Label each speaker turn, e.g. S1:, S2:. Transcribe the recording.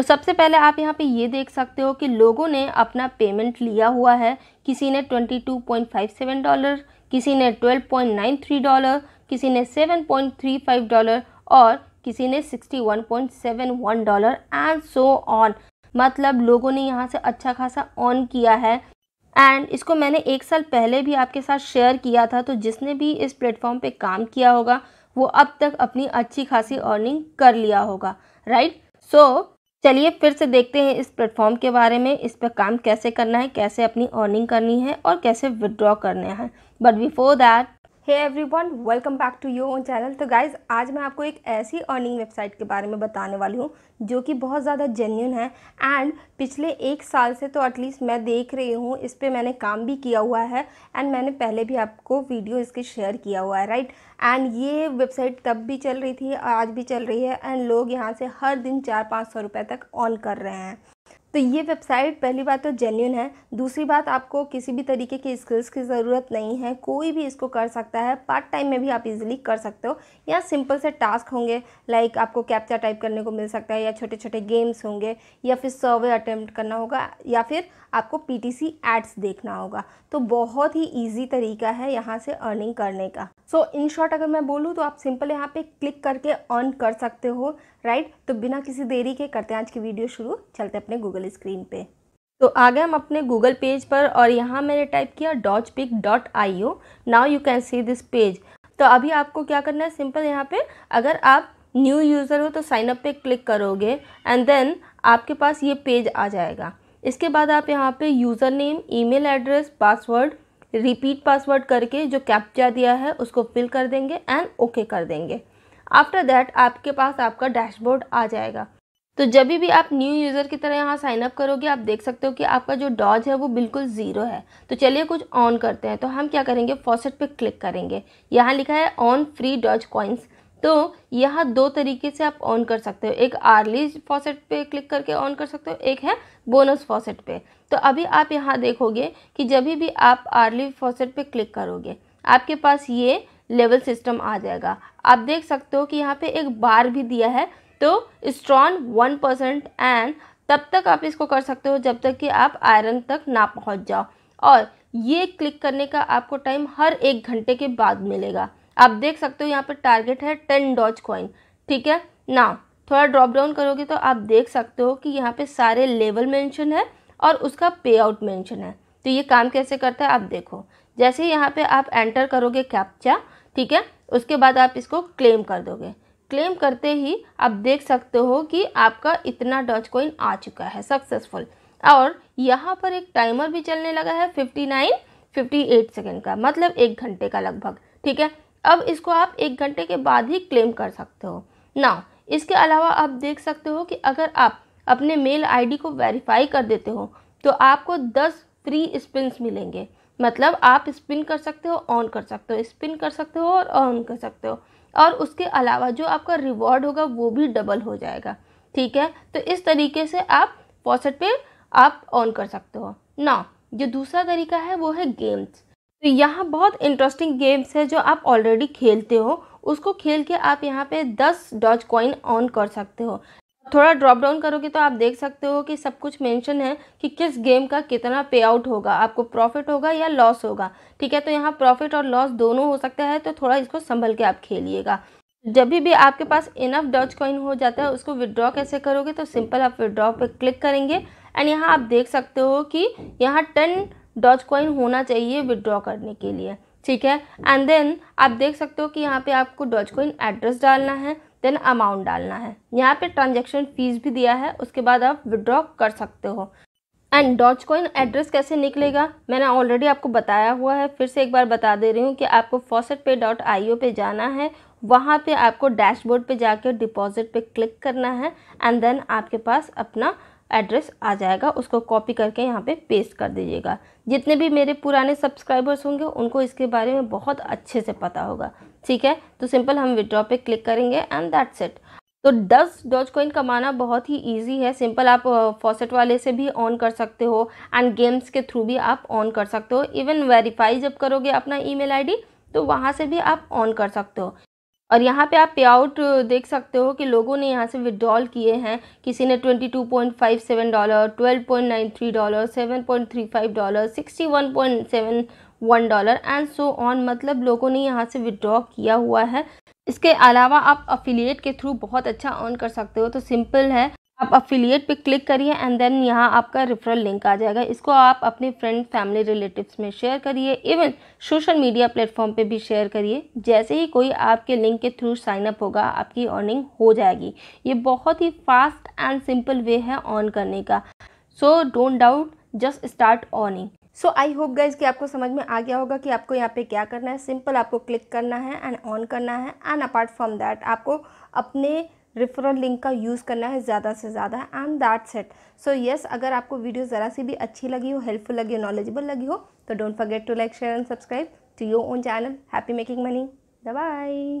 S1: तो सबसे पहले आप यहाँ पे ये देख सकते हो कि लोगों ने अपना पेमेंट लिया हुआ है किसी ने 22.57 डॉलर किसी ने 12.93 डॉलर किसी ने 7.35 डॉलर और किसी ने 61.71 डॉलर एंड सो ऑन मतलब लोगों ने यहाँ से अच्छा खासा ऑन किया है एंड इसको मैंने एक साल पहले भी आपके साथ शेयर किया था तो जिसने भी इस प्लेटफॉर्म पे काम किया होगा वो अब तक अपनी अच्छी खासी अर्निंग कर लिया होगा राइट सो so, चलिए फिर से देखते हैं इस प्लेटफॉर्म के बारे में इस पर काम कैसे करना है कैसे अपनी अर्निंग करनी है और कैसे विदड्रॉ करना है but before that hey everyone welcome back to your own channel तो गाइज आज मैं आपको एक ऐसी अर्निंग वेबसाइट के बारे में बताने वाली हूँ जो कि बहुत ज़्यादा जेन्यून है एंड पिछले एक साल से तो एटलीस्ट मैं देख रही हूँ इस पर मैंने काम भी किया हुआ है एंड मैंने पहले भी आपको वीडियो इसके शेयर किया हुआ है राइट एंड ये वेबसाइट तब भी चल रही थी आज भी चल रही है एंड लोग यहाँ से हर दिन चार पाँच सौ रुपये तक ऑन कर रहे हैं तो ये वेबसाइट पहली बात तो जेन्यून है दूसरी बात आपको किसी भी तरीके की स्किल्स की ज़रूरत नहीं है कोई भी इसको कर सकता है पार्ट टाइम में भी आप इजीली कर सकते हो या सिंपल से टास्क होंगे लाइक आपको कैप्चा टाइप करने को मिल सकता है या छोटे छोटे गेम्स होंगे या फिर सर्वे अटैम्प्ट करना होगा या फिर आपको पी टी एड्स देखना होगा तो बहुत ही ईजी तरीका है यहाँ से अर्निंग करने का सो इन शॉर्ट अगर मैं बोलूँ तो आप सिंपल यहाँ पर क्लिक करके अर्न कर सकते हो राइट तो बिना किसी देरी के करते हैं आज की वीडियो शुरू चलते हैं अपने गूगल स्क्रीन पे तो आ गए हम अपने गूगल पेज पर और यहाँ मैंने टाइप किया doge pick dot I U now you can see this page तो अभी आपको क्या करना है सिंपल यहाँ पे अगर आप न्यू यूज़र हो तो साइनअप पे क्लिक करोगे एंड देन आपके पास ये पेज आ जाएगा इसके बाद आप यहाँ पे user name email address password repeat password करके जो कैप्चा दिया है उसको फिल कर देंगे एंड ओके okay कर देंगे आफ्टर दैट आपके पास आपका डैशबोर्ड आ जाएगा तो जब भी आप न्यू यूज़र की तरह यहाँ साइन अप करोगे आप देख सकते हो कि आपका जो डॉज है वो बिल्कुल ज़ीरो है तो चलिए कुछ ऑन करते हैं तो हम क्या करेंगे फॉसेट पे क्लिक करेंगे यहाँ लिखा है ऑन फ्री डॉज कॉइन्स तो यहाँ दो तरीके से आप ऑन कर सकते हो एक आर्ली फॉसेट पे क्लिक करके ऑन कर सकते हो एक है बोनस फॉसेट पे तो अभी आप यहाँ देखोगे कि जब भी आप आर्ली फॉसेट पे क्लिक करोगे आपके पास ये लेवल सिस्टम आ जाएगा आप देख सकते हो कि यहाँ पे एक बार भी दिया है तो स्ट्रॉन वन परसेंट एंड तब तक आप इसको कर सकते हो जब तक कि आप आयरन तक ना पहुँच जाओ और ये क्लिक करने का आपको टाइम हर एक घंटे के बाद मिलेगा आप देख सकते हो यहाँ पर टारगेट है टेन डॉच कॉइन ठीक है ना थोड़ा ड्रॉप डाउन करोगे तो आप देख सकते हो कि यहाँ पे सारे लेवल मेंशन है और उसका पे आउट मैंशन है तो ये काम कैसे करता है आप देखो जैसे यहाँ पे आप एंटर करोगे कैप्चा ठीक है उसके बाद आप इसको क्लेम कर दोगे क्लेम करते ही आप देख सकते हो कि आपका इतना डॉच कॉइन आ चुका है सक्सेसफुल और यहाँ पर एक टाइमर भी चलने लगा है fifty nine fifty eight second का मतलब एक घंटे का लगभग ठीक है अब इसको आप एक घंटे के बाद ही क्लेम कर सकते हो ना इसके अलावा आप देख सकते हो कि अगर आप अपने मेल आईडी को वेरीफाई कर देते हो तो आपको दस फ्री स्पिन्स मिलेंगे मतलब आप स्पिन कर सकते हो ऑन कर सकते हो स्पिन कर सकते हो और ऑन कर सकते हो और उसके अलावा जो आपका रिवॉर्ड होगा वो भी डबल हो जाएगा ठीक है तो इस तरीके से आप पॉसेट पे आप ऑन कर सकते हो ना जो दूसरा तरीका है वो है गेम्स तो यहाँ बहुत इंटरेस्टिंग गेम्स है जो आप ऑलरेडी खेलते हो उसको खेल के आप यहाँ पे दस डॉज कॉइन ऑन कर सकते हो थोड़ा ड्रॉप डाउन करोगे तो आप देख सकते हो कि सब कुछ मेंशन है कि किस गेम का कितना पे आउट होगा आपको प्रॉफिट होगा या लॉस होगा ठीक है तो यहाँ प्रॉफिट और लॉस दोनों हो सकता है तो थोड़ा इसको संभल के आप खेलिएगा जब भी आपके पास इनफ डॉच कॉइन हो जाता है उसको विदड्रॉ कैसे करोगे तो सिंपल आप विदड्रॉ पर क्लिक करेंगे एंड यहाँ आप देख सकते हो कि यहाँ टेन डॉच कॉइन होना चाहिए विदड्रॉ करने के लिए ठीक है एंड देन आप देख सकते हो कि यहाँ पे आपको डॉच कॉइन एड्रेस डालना है देन अमाउंट डालना है यहाँ पे ट्रांजेक्शन फ़ीस भी दिया है उसके बाद आप विड्रॉ कर सकते हो एंड डॉच कॉइन एड्रेस कैसे निकलेगा मैंने ऑलरेडी आपको बताया हुआ है फिर से एक बार बता दे रही हूँ कि आपको फॉसेट पे डॉट आई पे जाना है वहाँ पे आपको डैशबोर्ड पे जाकर डिपॉजिट पे क्लिक करना है एंड देन आपके पास अपना एड्रेस आ जाएगा उसको कॉपी करके यहाँ पे पेस्ट कर दीजिएगा जितने भी मेरे पुराने सब्सक्राइबर्स होंगे उनको इसके बारे में बहुत अच्छे से पता होगा ठीक है तो सिंपल हम विड्रॉ पे क्लिक करेंगे एंड दैट सेट तो 10 डॉज कॉइन कमाना बहुत ही इजी है सिंपल आप फॉसेट वाले से भी ऑन कर सकते हो एंड गेम्स के थ्रू भी आप ऑन कर सकते हो इवन वेरीफाई जब करोगे अपना ईमेल आईडी तो वहाँ से भी आप ऑन कर सकते हो और यहाँ पे आप पे आउट देख सकते हो कि लोगों ने यहाँ से विड्रॉल किए हैं किसी ने 22.57 dollar 12.93 dollar 7.35 dollar 61.71 dollar and so on मतलब लोगों ने यहाँ से विड्रॉ किया हुआ है इसके अलावा आप अफिलिएट के थ्रू बहुत अच्छा अर्न कर सकते हो तो सिंपल है आप अफिलिएट पे क्लिक करिए एंड देन यहाँ आपका रेफरल लिंक आ जाएगा इसको आप अपने फ्रेंड फैमिली रिलेटिव्स में शेयर करिए इवन सोशल मीडिया प्लेटफॉर्म पे भी शेयर करिए जैसे ही कोई आपके लिंक के थ्रू साइनअप होगा आपकी अर्निंग हो जाएगी ये बहुत ही फास्ट एंड सिंपल वे है ऑन करने का so don't doubt just start earning so I hope guys कि आपको समझ में आ गया होगा कि आपको यहाँ पे क्या करना है सिंपल आपको क्लिक करना है एंड ऑन करना है एंड अपार्ट फ्रॉम दैट आपको अपने रेफरल लिंक का यूज़ करना है ज़्यादा से ज़्यादा and that set so yes अगर आपको वीडियो ज़रा सी भी अच्छी लगी हो हेल्पफुल लगी हो नॉलेजेबल लगी हो तो don't forget to like share and subscribe to your own channel happy making money bye